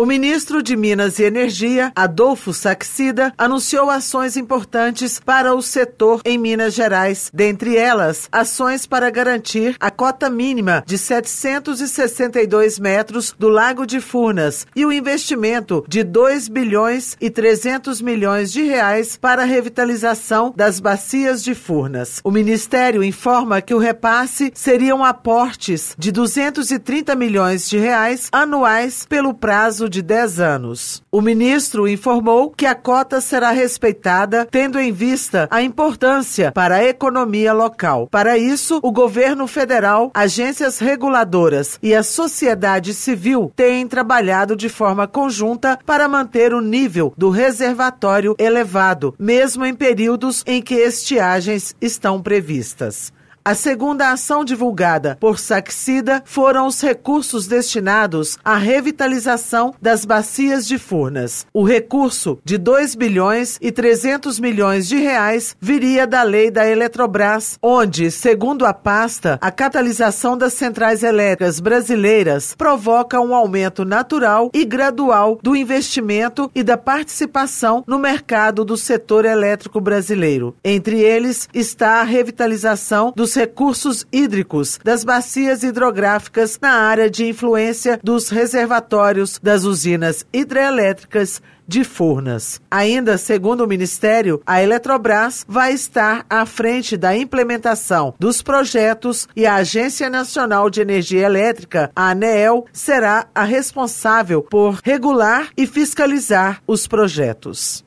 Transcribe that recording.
O ministro de Minas e Energia, Adolfo Saxida, anunciou ações importantes para o setor em Minas Gerais, dentre elas, ações para garantir a cota mínima de 762 metros do Lago de Furnas e o investimento de 2 bilhões e 300 milhões de reais para a revitalização das bacias de Furnas. O ministério informa que o repasse seriam aportes de 230 milhões de reais anuais pelo prazo de 10 anos. O ministro informou que a cota será respeitada, tendo em vista a importância para a economia local. Para isso, o governo federal, agências reguladoras e a sociedade civil têm trabalhado de forma conjunta para manter o nível do reservatório elevado, mesmo em períodos em que estiagens estão previstas. A segunda ação divulgada por Saxida foram os recursos destinados à revitalização das bacias de Furnas. O recurso de 2 bilhões e 300 milhões de reais viria da lei da Eletrobras, onde, segundo a pasta, a catalisação das centrais elétricas brasileiras provoca um aumento natural e gradual do investimento e da participação no mercado do setor elétrico brasileiro. Entre eles está a revitalização dos recursos hídricos das bacias hidrográficas na área de influência dos reservatórios das usinas hidrelétricas de Furnas. Ainda segundo o Ministério, a Eletrobras vai estar à frente da implementação dos projetos e a Agência Nacional de Energia Elétrica, a ANEEL, será a responsável por regular e fiscalizar os projetos.